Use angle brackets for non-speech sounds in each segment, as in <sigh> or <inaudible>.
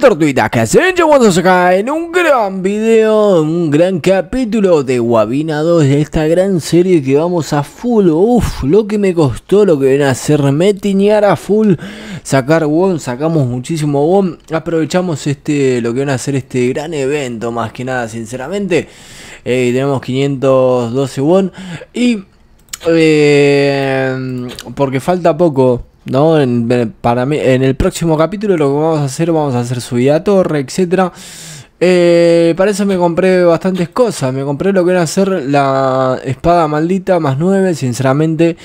tortuita que se vamos acá en un gran video, un gran capítulo de Guabina 2 de esta gran serie que vamos a full, uff, lo que me costó, lo que ven a hacer tiñar a full, sacar won, sacamos muchísimo won, aprovechamos este, lo que van a hacer este gran evento, más que nada, sinceramente, eh, tenemos 512 won y, eh, porque falta poco, en, para mí, en el próximo capítulo lo que vamos a hacer, vamos a hacer subida a torre, etcétera. Eh, para eso me compré bastantes cosas. Me compré lo que era hacer la espada maldita más 9, sinceramente.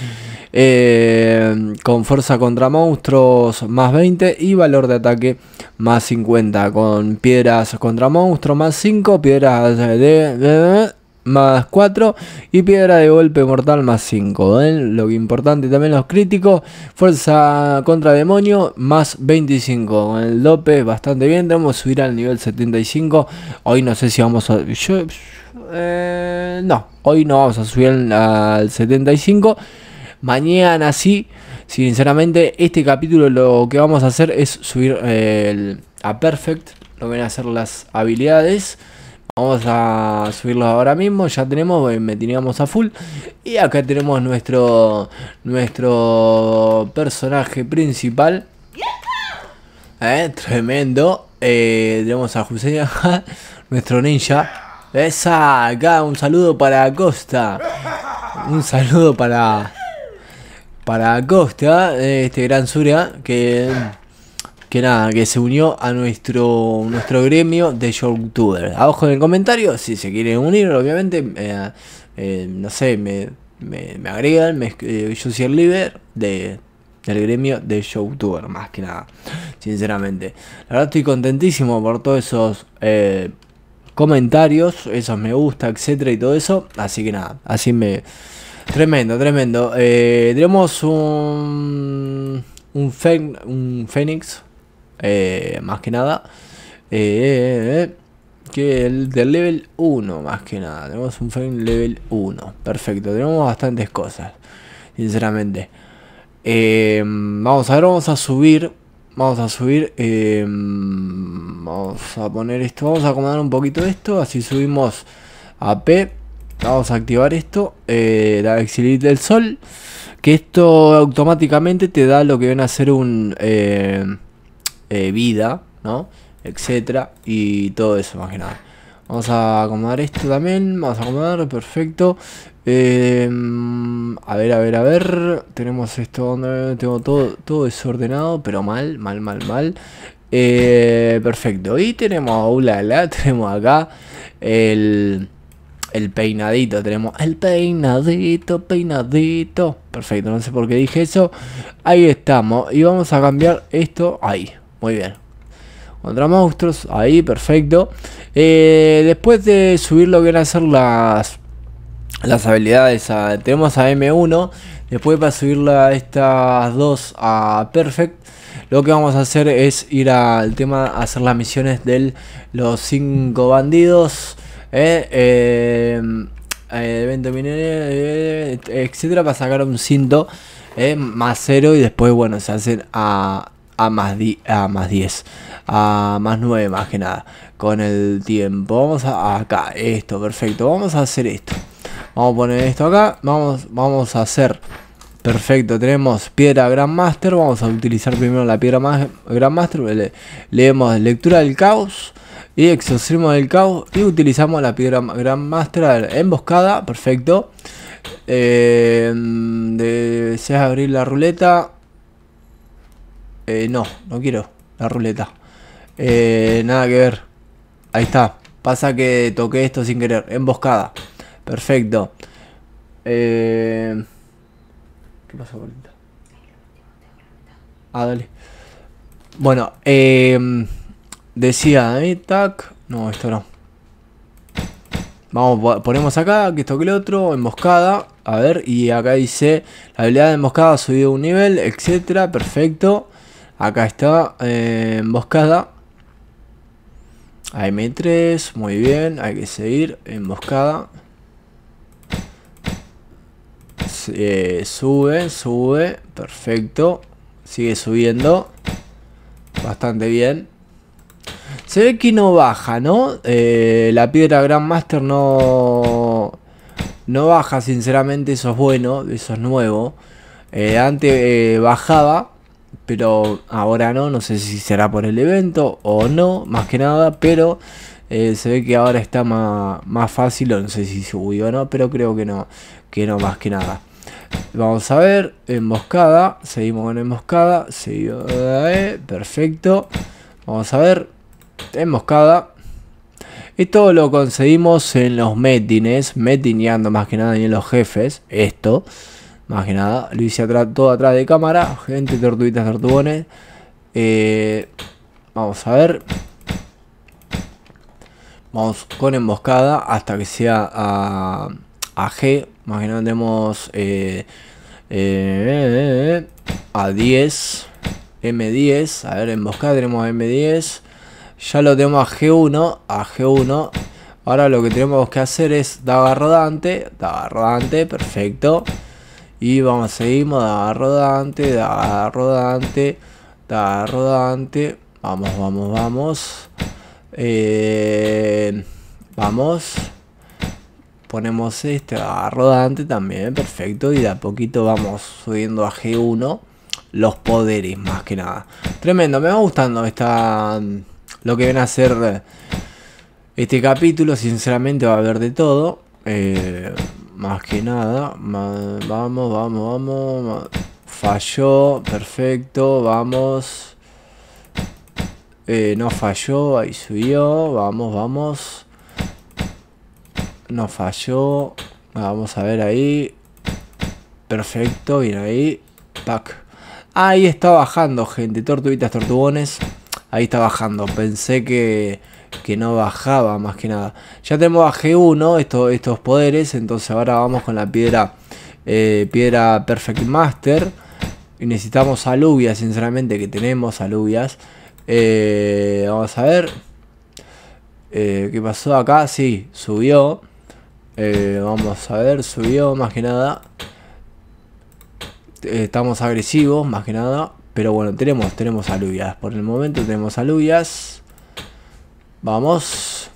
Eh, con fuerza contra monstruos más 20 y valor de ataque más 50. Con piedras contra monstruos más 5, piedras de más 4 y piedra de golpe mortal más 5. ¿eh? Lo importante también los críticos, fuerza contra demonio más 25. Con el dope bastante bien, tenemos que subir al nivel 75. Hoy no sé si vamos a... Eh, no, hoy no vamos a subir al 75. Mañana sí, sinceramente este capítulo lo que vamos a hacer es subir eh, el, a Perfect, lo ven a hacer las habilidades. Vamos a subirlo ahora mismo, ya tenemos, eh, me teníamos a full. Y acá tenemos nuestro, nuestro personaje principal. ¿Eh? Tremendo. Eh, tenemos a José, <laughs> nuestro ninja. Esa, acá un saludo para Costa. Un saludo para, para Costa, eh, este gran Sura, que que nada, que se unió a nuestro, nuestro gremio de YouTuber. Abajo en el comentario, si se quieren unir, obviamente, eh, eh, no sé, me, me, agregan, me, eh, yo soy el líder de, del gremio de YouTuber, más que nada, sinceramente. La verdad estoy contentísimo por todos esos comentarios, esos me gusta, etcétera y todo eso. Así que nada, así me... Tremendo, tremendo. tenemos un un, fénix eh, más que nada. Eh, que el del level 1, más que nada. Tenemos un frame level 1. Perfecto, tenemos bastantes cosas, sinceramente. Eh, vamos a ver, vamos a subir. Vamos a subir. vamos a poner esto. Vamos a acomodar un poquito esto. Así subimos a P. Vamos a activar esto, la Exilit del Sol, que esto automáticamente te da lo que viene a ser un, eh, vida, ¿no? Etcétera, y todo eso más que nada. Vamos a acomodar esto también, vamos a acomodar, perfecto. Eh, a ver, a ver, a ver, tenemos esto donde tengo todo, todo desordenado, pero mal, mal, mal, mal. Eh, perfecto, y tenemos, aula, la, <laughs> tenemos acá el el peinadito, tenemos el peinadito, peinadito. Perfecto, no sé por qué dije eso. Ahí estamos. Y vamos a cambiar esto ahí. Muy bien. Contra monstruos. Ahí, perfecto. Eh, después de subir que van a hacer las, las habilidades. tenemos a M1. Después para subirla estas dos a Perfect. Lo que vamos a hacer es ir al tema, hacer las misiones de los cinco bandidos. Eh, em, eh, etcétera, para sacar un cinto más cero y después, bueno, se hacen a a más, a 10, a más 9 más que nada, con el tiempo. Vamos a acá, esto, perfecto, vamos a hacer esto. Vamos a poner esto acá, vamos, vamos a hacer, perfecto, tenemos piedra master vamos a utilizar primero la piedra más, Grandmaster, le, leemos lectura del caos. Y exorcismo del caos y utilizamos la piedra master emboscada, perfecto. Eh, deseas abrir la ruleta, eh, no, no quiero la ruleta. Eh, nada que ver. Ahí está. Pasa que toqué esto sin querer. Emboscada. Perfecto. Eh, ¿Qué pasó, bolita? Ah, dale. Bueno, eh, decía, mi, tac. No, esto no. Vamos, ponemos acá, que esto que el otro, emboscada. A ver, y acá dice, la habilidad de emboscada ha subido un nivel, etcétera, perfecto. Acá está, eh, emboscada. AM3, muy bien, hay que seguir, emboscada. Eh, sube, sube, perfecto. Sigue subiendo. Bastante bien. Se ve que no baja, ¿no? Eh, la piedra Grandmaster no... No baja, sinceramente, eso es bueno, eso es nuevo. antes bajaba, pero ahora no, no sé si será por el evento o no, más que nada, pero eh, se ve que ahora está más, más fácil, no sé si subió o no, pero creo que no, que no más que nada. Vamos a ver, emboscada, seguimos con emboscada, seguimos, eh, perfecto. Vamos a ver, emboscada. Esto lo conseguimos en los metines, metineando más que nada y en los jefes, esto. Más que nada, lo hice atrás, todo atrás de cámara. Gente, tortuguitas, tortugones. Eh, vamos a ver. Vamos con emboscada hasta que sea a, a G. Más que nada tenemos eh, eh, a 10. M10. A ver, emboscada tenemos M10. Ya lo tenemos a G1. A G1. Ahora lo que tenemos que hacer es Daga rodante Daba rodante perfecto. Y vamos, seguir moda rodante, da rodante, da rodante. Vamos, vamos, vamos. Eh, vamos. Ponemos este rodante también, perfecto. Y de a poquito vamos subiendo a G1 los poderes, más que nada. Tremendo, me va gustando esta, lo que viene a hacer eh, este capítulo. Sinceramente va a haber de todo. Eh, más que nada. vamos, vamos, vamos. Falló. Perfecto. Vamos. Eh, no falló. Ahí subió. Vamos, vamos. No falló. Vamos a ver ahí. Perfecto. Bien ahí. Pack. Ahí está bajando, gente. Tortuguitas, tortugones. Ahí está bajando. Pensé que que no bajaba más que nada. Ya tenemos a G1 estos, estos poderes, entonces ahora vamos con la piedra, eh, piedra Perfect Master. Y necesitamos alubias, sinceramente, que tenemos alubias. Eh, vamos a ver. Eh, ¿Qué pasó acá? Sí, subió. vamos a ver, subió más que nada. Estamos agresivos, más que nada. Pero bueno, tenemos, tenemos alubias. Por el momento tenemos alubias. Vamos.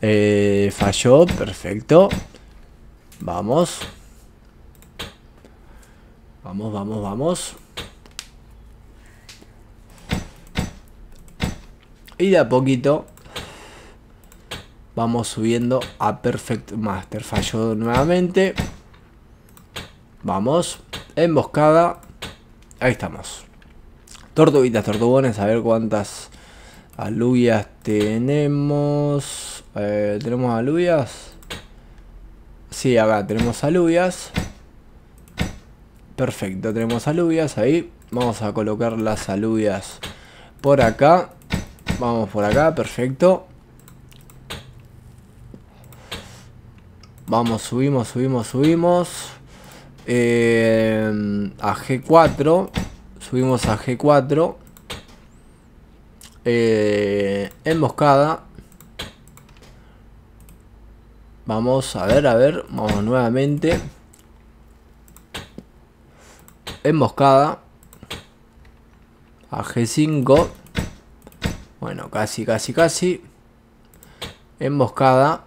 Eh, falló, perfecto. Vamos. Vamos, vamos, vamos. Y de a poquito vamos subiendo a Perfect Master. Falló nuevamente. Vamos. Emboscada. Ahí estamos. Tortuguitas, tortugones, a ver cuántas Alubias tenemos... Eh, ¿Tenemos alubias? Sí, acá tenemos alubias. Perfecto, tenemos alubias ahí. Vamos a colocar las alubias por acá. Vamos por acá, perfecto. Vamos, subimos, subimos, subimos. Eh, a G4. Subimos a G4. Eh, emboscada. Vamos a ver, a ver. Vamos nuevamente. Emboscada. A G5. Bueno, casi, casi, casi. Emboscada.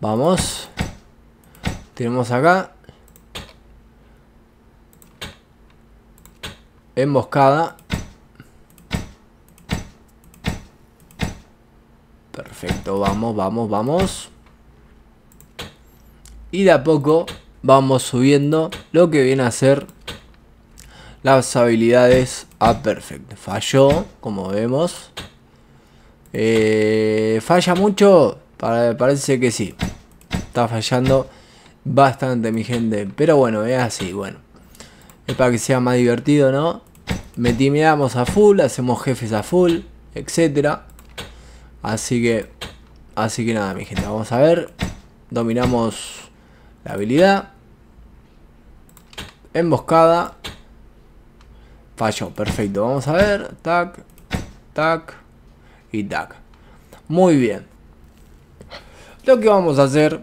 Vamos. Tenemos acá. Emboscada. Perfecto, vamos, vamos, vamos. Y de a poco vamos subiendo lo que viene a ser las habilidades a perfecto. Falló, como vemos. Eh, ¿Falla mucho? Parece que sí. Está fallando bastante, mi gente. Pero bueno, es así, bueno. Es para que sea más divertido, ¿no? Metimidamos a full, hacemos jefes a full, etcétera. Así que, así que nada, mi gente. Vamos a ver. Dominamos la habilidad. Emboscada. Falló, perfecto. Vamos a ver. Tac, tac y tac. Muy bien. Lo que vamos a hacer...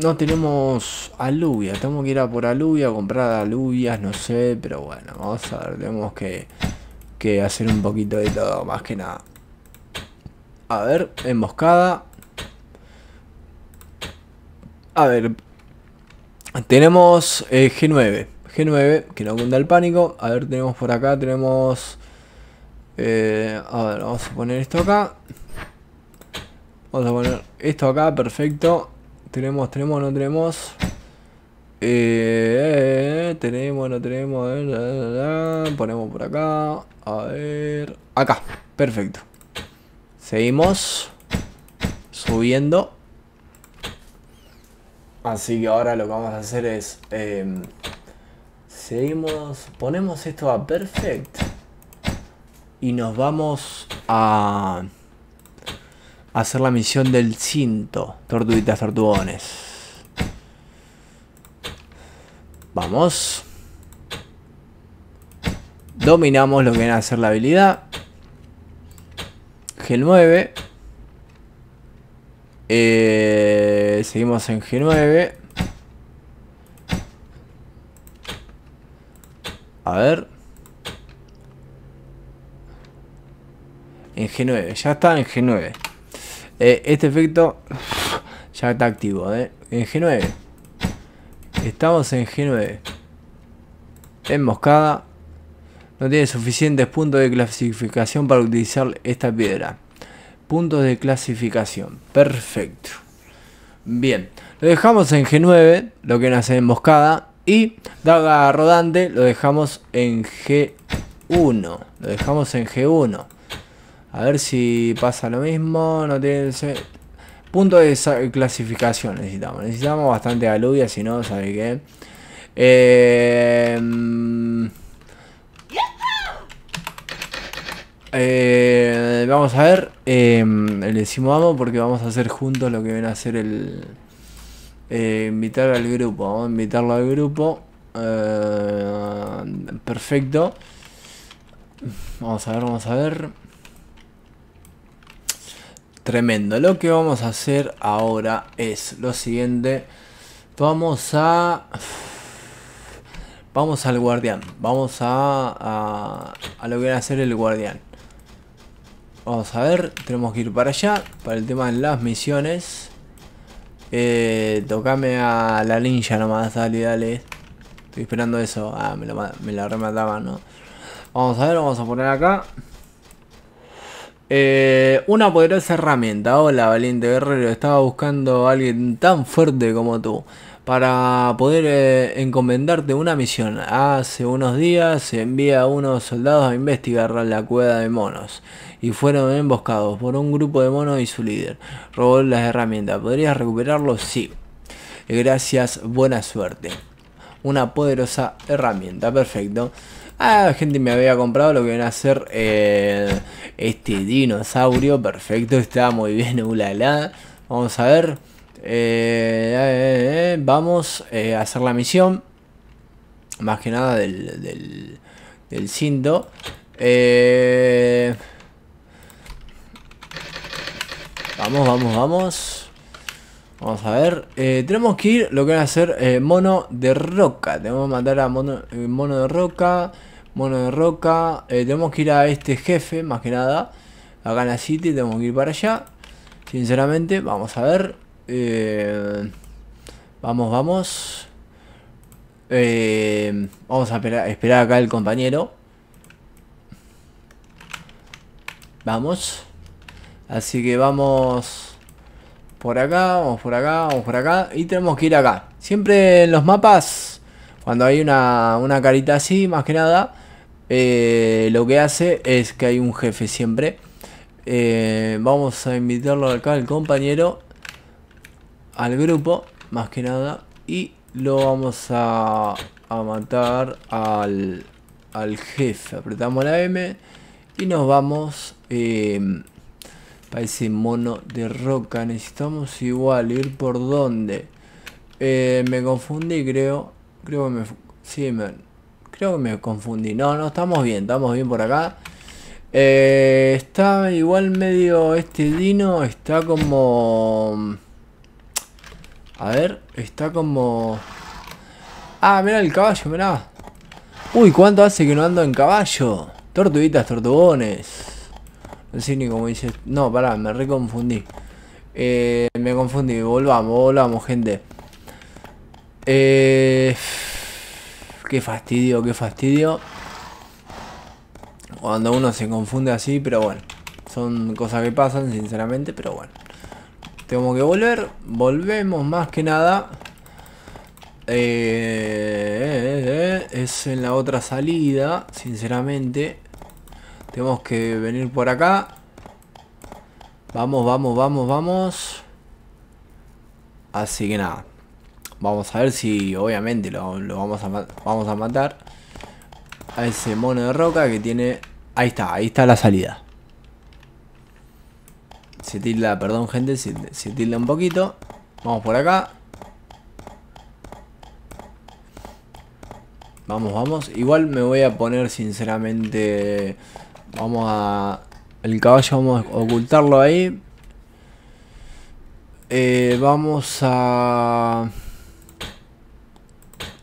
No tenemos aluvia. tenemos que ir a por aluvia, comprar alubias, no sé. Pero bueno, vamos a ver. Tenemos que, que hacer un poquito de todo, más que nada. A ver, emboscada. A ver. Tenemos G9. Eh, G9, que no cunda el pánico. A ver, tenemos por acá, tenemos... Eh, a ver, vamos a poner esto acá. Vamos a poner esto acá, perfecto. Tenemos, tenemos, no tenemos. Eh, tenemos, no tenemos. Ponemos por acá. A ver. Acá, perfecto. Seguimos subiendo. Así que ahora lo que vamos a hacer es... Em, seguimos... Ponemos esto a perfect. Y nos vamos a... Hacer la misión del cinto. Tortuguitas, tortugones. Vamos. Dominamos lo que viene a ser la habilidad. G9. Eh, seguimos en G9. A ver. En G9. Ya está en G9. Eh, este efecto <sighs> ya está activo. Eh. En G9. Estamos en G9. en moscada no tiene suficientes puntos de clasificación para utilizar esta piedra. Puntos de clasificación. Perfecto. Bien. Lo dejamos en G9, lo que nace en emboscada. Y daga rodante lo dejamos en G1. Lo dejamos en G1. A ver si pasa lo mismo. No tiene... Punto de clasificación necesitamos. Necesitamos bastante alubia, si no, sabe qué? Eh, mm, Eh, vamos a ver. Em, el le decimos porque vamos a hacer juntos lo que viene a hacer el. Eh, invitar al grupo. Vamos a invitarlo al grupo. Eh, perfecto. Vamos a ver, vamos a ver. Tremendo. Lo que vamos a hacer ahora es lo siguiente. Vamos a... Vamos al guardián. Vamos a, a, a lo que viene a hacer el guardián. Vamos a ver, tenemos que ir para allá, para el tema de las misiones. Eh, tocame a la ninja nomás, dale, dale. Estoy esperando eso. Ah, me la, me la remataban, ¿no? Vamos a ver, vamos a poner acá. Eh, una poderosa herramienta. Hola, valiente guerrero. Estaba buscando a alguien tan fuerte como tú para poder eh, encomendarte una misión. Hace unos días se envía a unos soldados a investigar la cueva de monos y fueron emboscados por un grupo de monos y su líder. Robó las herramientas. ¿Podrías recuperarlo? Sí. Gracias, buena suerte. Una poderosa herramienta, perfecto. Ah, gente me había comprado lo que viene a hacer eh, este dinosaurio. Perfecto, está muy bien, ulala. Vamos a ver. Eh, eh, eh, vamos a hacer la misión. Más que nada del, del, cinto. vamos, vamos, vamos. Vamos a ver. tenemos que ir lo que van a hacer mono de roca. Tenemos que matar a mono, mono de roca. Mono de roca. tenemos que ir a este jefe, más que nada. Acá en la City, tenemos que ir para allá. Sinceramente, vamos a ver. Eh, vamos, vamos. Eh, vamos a esperar, acá el compañero. Vamos. Así que vamos por acá, vamos por acá, vamos por acá. Y tenemos que ir acá. Siempre en los mapas, cuando hay una, carita así, más que nada, eh, lo que hace es que hay un jefe siempre. vamos a invitarlo acá El compañero al grupo, más que nada. Y lo vamos a, a matar al, al, jefe. Apretamos la M y nos vamos em, para ese mono de roca. Necesitamos igual ir por donde. Eh, me confundí, creo. Creo que me... Sí, me, creo que me confundí. No, no, estamos bien, estamos bien por acá. Eh, está igual medio este dino, está como... A ver, está como... Ah, mira el caballo, mira, Uy, ¿cuánto hace que no ando en caballo? Tortuguitas, tortugones. No sé ni cómo dice... No, pará, me reconfundí. Eh, me confundí, volvamos, volvamos, gente. Eh, qué fastidio, qué fastidio. Cuando uno se confunde así, pero bueno. Son cosas que pasan, sinceramente, pero bueno. Tengo que volver. Volvemos más que nada. Eh, eh, eh, es en la otra salida, sinceramente. Tenemos que venir por acá. Vamos, vamos, vamos, vamos. Así que nada. Vamos a ver si obviamente lo, vamos, a, vamos a matar. A ese mono de roca que tiene... Ahí está, ahí está la salida. Se tilda, perdón gente, se, tilda un poquito. Vamos por acá. Vamos, vamos. Igual me voy a poner sinceramente... Vamos a... El caballo vamos a ocultarlo ahí. Eh, vamos a...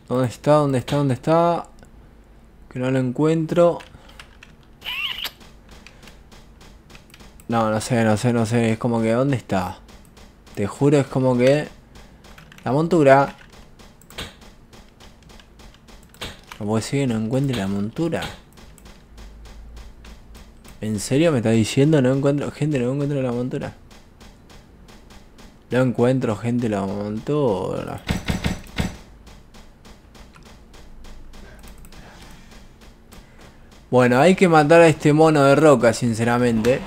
¿Dónde está? ¿Dónde está? ¿Dónde está? Que no lo encuentro. No, no sé, no sé, no sé. Es como que, ¿dónde está? Te juro, es como que... La montura. Como que no encuentre la montura. ¿En serio me está diciendo? No encuentro... Gente, no encuentro la montura. No encuentro, gente, la montura. Bueno, hay que matar a este mono de roca, sinceramente.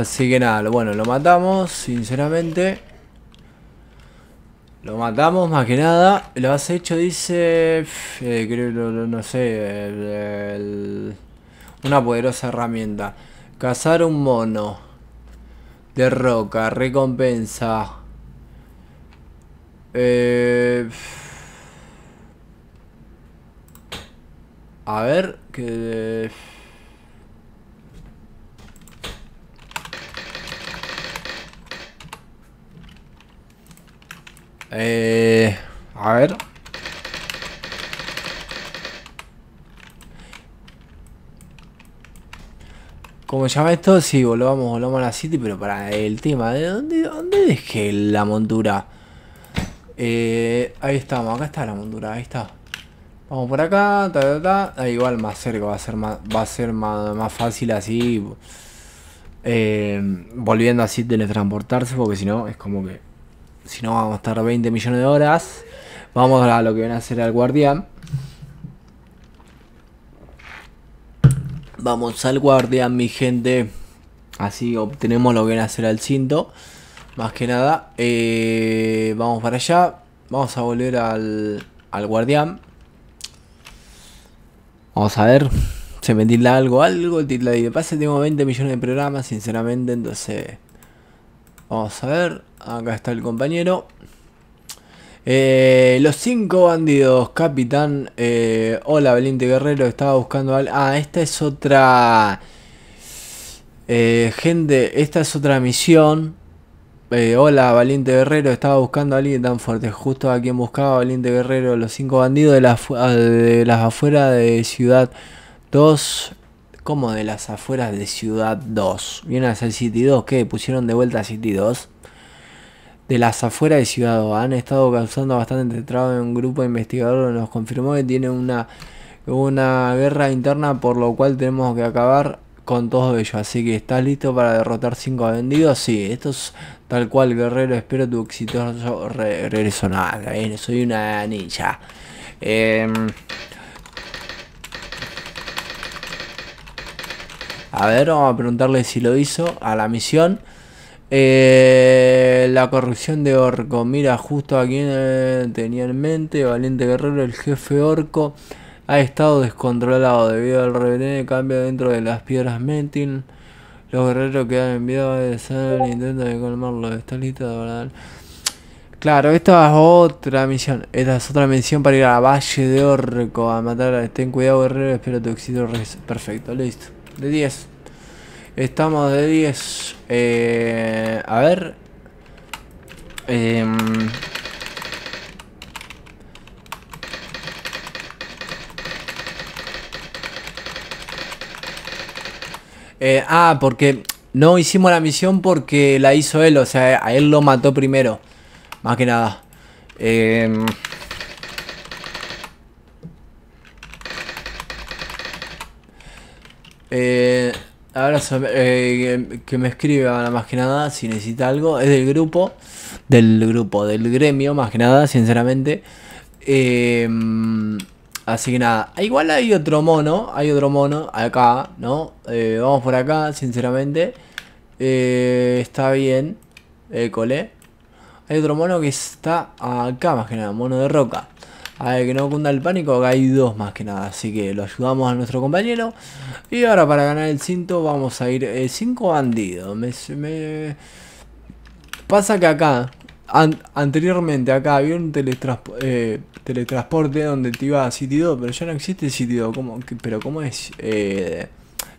Así que nada, bueno, lo matamos, sinceramente. Lo matamos más que nada. Lo has hecho, dice. Eh, creo, no sé. una poderosa herramienta. Cazar un mono. De roca. Recompensa. Eh, a ver. Que. Eh, a ver. ¿Cómo llama esto? Si volvamos, volvamos a la City, pero para el tema, ¿de dónde, dónde dejé la montura? Eh, ahí estamos, acá está la montura, ahí está. Vamos por acá, ta, ta, ta. Ah, igual más cerca va a ser más, va a ser más, más fácil así. Eh, volviendo así teletransportarse, porque si no es como que si no vamos a estar 20 millones de horas. Vamos a lo que viene a hacer al guardián. Vamos al guardián, mi gente. Así obtenemos lo que viene a hacer al cinto. Más que nada. Eh, vamos para allá. Vamos a volver al, al guardián. Vamos a ver. Se me tilda algo, algo. titla. y de pase tengo 20 millones de programas, sinceramente. Entonces... Vamos a ver. Acá está el compañero. Eh, los cinco bandidos, capitán. Eh, hola, Valiente Guerrero. Estaba buscando a Ah, esta es otra. Eh, gente, esta es otra misión. hola, Valiente Guerrero. Estaba buscando a alguien tan fuerte. Justo a quien buscaba Valiente Guerrero. Los cinco bandidos de las de la afueras de Ciudad 2 como de las afueras de Ciudad 2. viene a ser City 2? que ¿Pusieron de vuelta a City 2? De las afueras de Ciudad 2. Han estado causando bastante trabajo en un grupo de investigadores. Nos confirmó que tiene una, una guerra interna, por lo cual tenemos que acabar con todo ello Así que, ¿estás listo para derrotar 5 vendidos? Sí, esto es tal cual, guerrero. Espero tu exitoso regreso. Nada, soy una ninja. Em, A ver, vamos a preguntarle si lo hizo a la misión. Eh, la corrupción de Orco. Mira, justo aquí eh, tenía en mente Valiente Guerrero, el jefe Orco. Ha estado descontrolado debido al de cambio dentro de las piedras Mentin. Los guerreros que han enviado a ser el intento de colmarlo. Está lista de verdad. Claro, esta es otra misión. Esta es otra misión para ir a Valle de Orco a matar a. Ten cuidado, guerrero. Espero tu éxito. Perfecto, listo de 10. Estamos de 10. Eh, a ver. Em, eh, ah, porque no hicimos la misión porque la hizo él, o sea, a él lo mató primero. Más que nada. Em, Eh, eh, que me escribe más que nada si necesita algo. Es del grupo, del grupo, del gremio más que nada, sinceramente. Eh, así que nada, ah, igual hay otro mono, hay otro mono acá, ¿no? Eh, vamos por acá, sinceramente. está bien, école. Hay otro mono que está acá más que nada, mono de roca ver, que no cunda el pánico, acá hay dos más que nada, así que lo ayudamos a nuestro compañero. Y ahora para ganar el cinto vamos a ir eh, cinco bandidos. Me, Pasa que acá, anteriormente acá había un eh, teletransporte donde te iba a Sitio, pero ya no existe el Sitio, ¿cómo, pero ¿cómo es? Eh,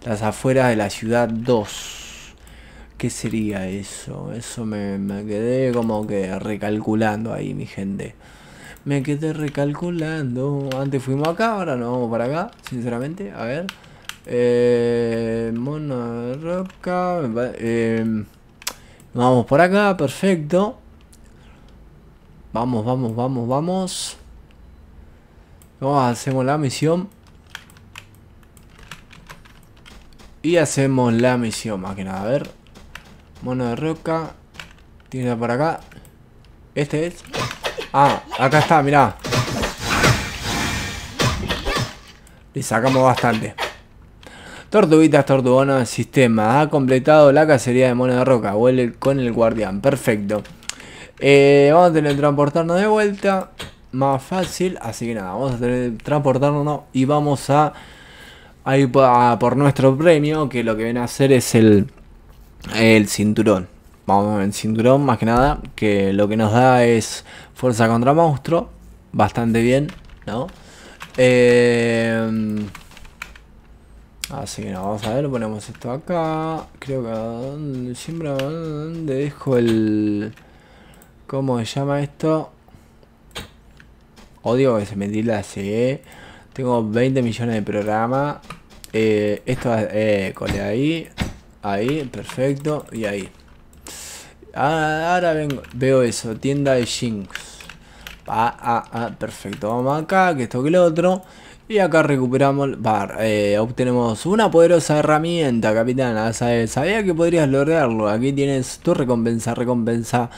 las afueras de la ciudad 2. ¿Qué sería eso? Eso me quedé como que recalculando ahí, mi gente. Me quedé recalculando. Antes fuimos acá, ahora nos vamos para acá, sinceramente. A ver. Eh, de roca. Eh, vamos por acá, perfecto. Vamos, vamos, vamos, vamos. Vamos, hacemos la misión. Y hacemos la misión, más que nada. A ver. Mono de roca. tiene por acá. Este es. Ah, acá está, mirá. Le sacamos bastante. Tortuguitas Tortugona sistema. Ha completado la cacería de mono de roca. Huele con el guardián. Perfecto. Eh, vamos a tener transportarnos de vuelta. Más fácil. Así que nada, vamos a tener transportarnos y vamos a, ir por, nuestro premio. Que lo que viene a hacer es el, el cinturón vamos en cinturón más que nada, que lo que nos da es fuerza contra monstruo, bastante bien, ¿no? Eh, así que no, vamos a ver, ponemos esto acá, creo que siempre dejo el... ¿Cómo se llama esto? Odio que se me la eh. Tengo 20 millones de programa eh, esto, eh, cole ahí. Ahí, perfecto. Y ahí. Ah, ahora vengo, veo eso, tienda de Jinx. Ah, ah, perfecto. Vamos acá, que esto que el otro. Y acá recuperamos, eh, obtenemos una poderosa herramienta, capitana. Ah, sabía que podrías lograrlo. Aquí tienes tu recompensa, recompensa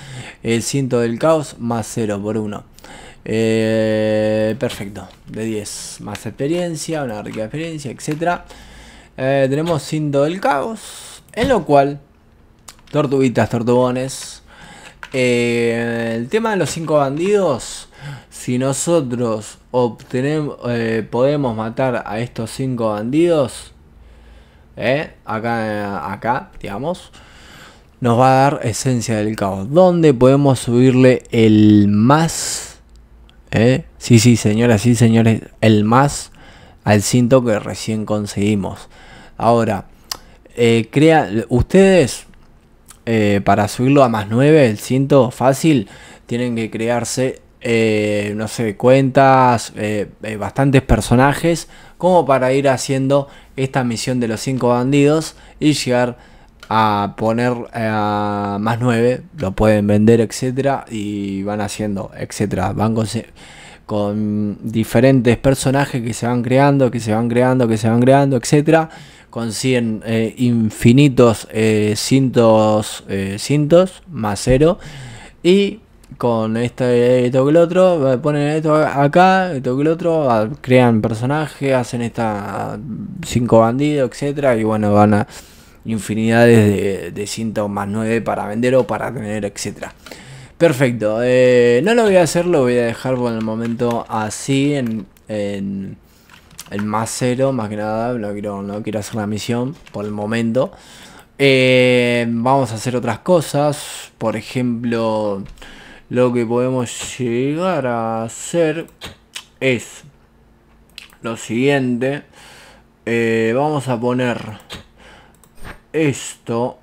el eh, cinto del caos más 0 por uno eh, perfecto, de 10 más experiencia, una rica experiencia, etc. tenemos cinto del caos, en lo cual Tortuguitas, tortugones. Eh, el tema de los cinco bandidos. Si nosotros obtenemos, eh, podemos matar a estos cinco bandidos. Eh, acá, acá, digamos. Nos va a dar esencia del caos. ¿Dónde podemos subirle el más. Sí, sí, señoras sí, señores. El más al cinto que recién conseguimos. Ahora, crea, ustedes eh, para subirlo a más 9, el cinto fácil, tienen que crearse, eh, no sé, cuentas, eh, bastantes personajes, como para ir haciendo esta misión de los 5 bandidos y llegar a poner a más 9, lo pueden vender, etcétera, y van haciendo, etcétera, van con, con diferentes personajes que se van creando, que se van creando, que se van creando, etcétera con 100 eh, infinitos eh, cintos, eh, cintos más cero y con este, esto el otro, ponen esto acá, esto el otro, crean personajes, hacen esta cinco bandidos, etcétera y bueno, van a infinidades de, de cintos más 9 para vender o para tener, etcétera. Perfecto, no lo voy a hacer, lo voy a dejar por el momento así en el más cero, más que nada, no quiero, no quiero hacer la misión por el momento. Eh, vamos a hacer otras cosas, por ejemplo, lo que podemos llegar a hacer es lo siguiente. Eh, vamos a poner esto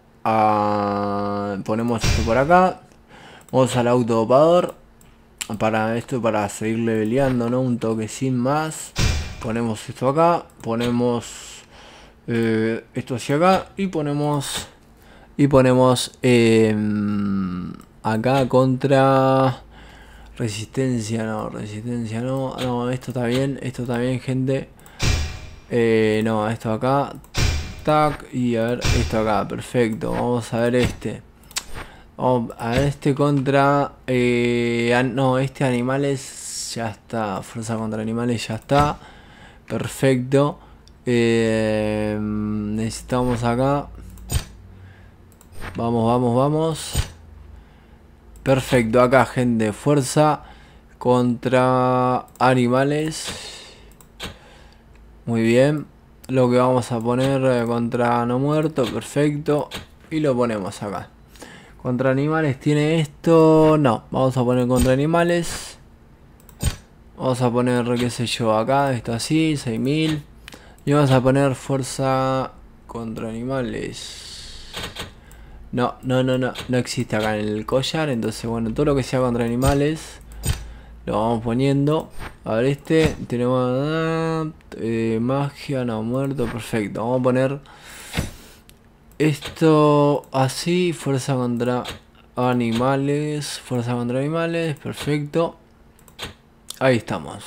Ponemos esto por acá. Vamos al autodopador. Para esto, para seguir leveleando, ¿no? Un toque sin más ponemos esto acá, ponemos eh, esto hacia acá y ponemos y ponemos em, acá contra resistencia no, resistencia no, ah, no, esto está bien, esto está bien gente. Eh, no, esto acá, tac y a ver esto acá, perfecto. Vamos a ver este. a este contra eh, no, este animales ya está, fuerza contra animales ya está. Perfecto. Eh, necesitamos acá. Vamos, vamos, vamos. Perfecto, acá gente. Fuerza contra animales. Muy bien. Lo que vamos a poner eh, contra no muerto. Perfecto. Y lo ponemos acá. Contra animales tiene esto. No, vamos a poner contra animales. Vamos a poner, qué sé yo, acá, esto así, 6000. Y vamos a poner fuerza contra animales. No, no, no, no, no existe acá en el collar. Entonces, bueno, todo lo que sea contra animales lo vamos poniendo. A ver, este tenemos ah, eh, magia, no muerto, perfecto. Vamos a poner esto así: fuerza contra animales, fuerza contra animales, perfecto. Ahí estamos.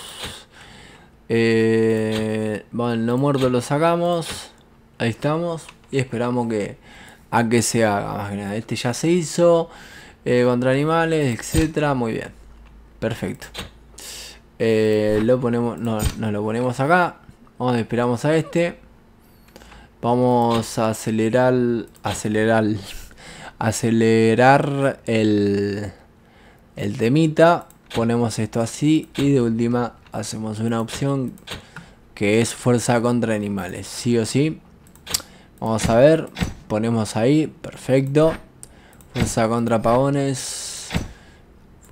Eh, bueno, no muerto lo sacamos. Ahí estamos. Y esperamos que a que se haga Este ya se hizo. Eh, contra animales, etcétera. Muy bien. Perfecto. Eh, lo ponemos. No, nos lo ponemos acá. Vamos, esperamos a este. Vamos a acelerar. Acelerar. <laughs> Acelerar el. El temita ponemos esto así y de última hacemos una opción que es fuerza contra animales, sí o sí. Vamos a ver, ponemos ahí, perfecto. Fuerza contra pavones.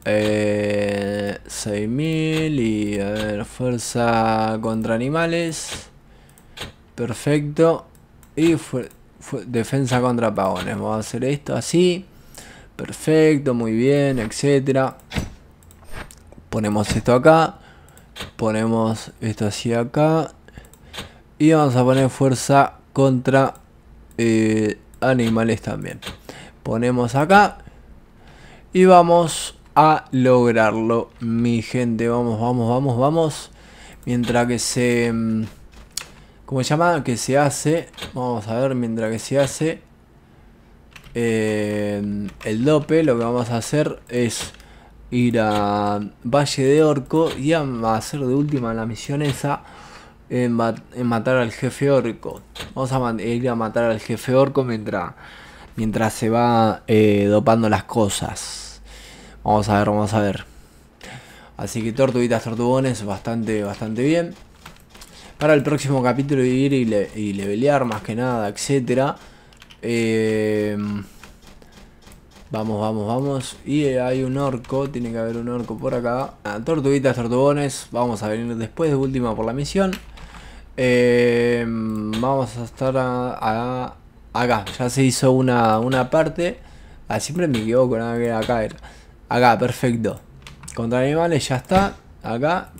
6000 eh, y a ver, fuerza contra animales. Perfecto. Y defensa contra pavones. Vamos a hacer esto así. Perfecto, muy bien, etcétera ponemos esto acá, ponemos esto así acá y vamos a poner fuerza contra eh, animales también. Ponemos acá y vamos a lograrlo, mi gente. Vamos, vamos, vamos, vamos. Mientras que se... Mm, ¿Cómo se llama? Que se hace. Vamos a ver, mientras que se hace... Eh, el dope, lo que vamos a hacer es ir a Valle de Orco y a hacer de última la misión esa en, matar al jefe orco. Vamos a eh, ir a matar al jefe orco mientras, mientras se va eh, dopando las cosas. Vamos a ver, vamos a ver. Así que tortuguitas, tortugones, bastante, bastante bien. Para el próximo capítulo ir y, le y más que nada, etcétera. Eh, Vamos, vamos, vamos. Y eh, hay un orco, tiene que haber un orco por acá. Ah, tortuguitas, tortugones. Vamos a venir después de última por la misión. Em, vamos a estar a, acá. Ya se hizo una, una parte. Ah, siempre me equivoco, nada que acá Acá, perfecto. Contra animales ya está. Acá.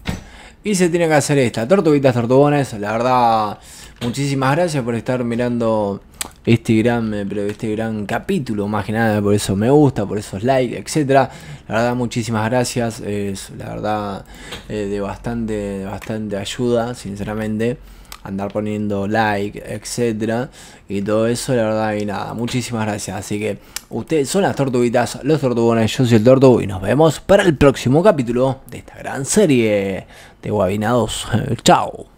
Y se tiene que hacer esta. Tortuguitas, tortugones. La verdad, muchísimas gracias por estar mirando este gran, este gran capítulo, más que nada por eso me gusta, por esos likes, etcétera. La verdad, muchísimas gracias. Es la verdad eh, de bastante, bastante ayuda, sinceramente. Andar poniendo like, etcétera. Y todo eso, la verdad, y nada. Muchísimas gracias. Así que ustedes son las tortuguitas, los tortugones, yo soy el tortugo y nos vemos para el próximo capítulo de esta gran serie de Guabinados. <laughs> Chao.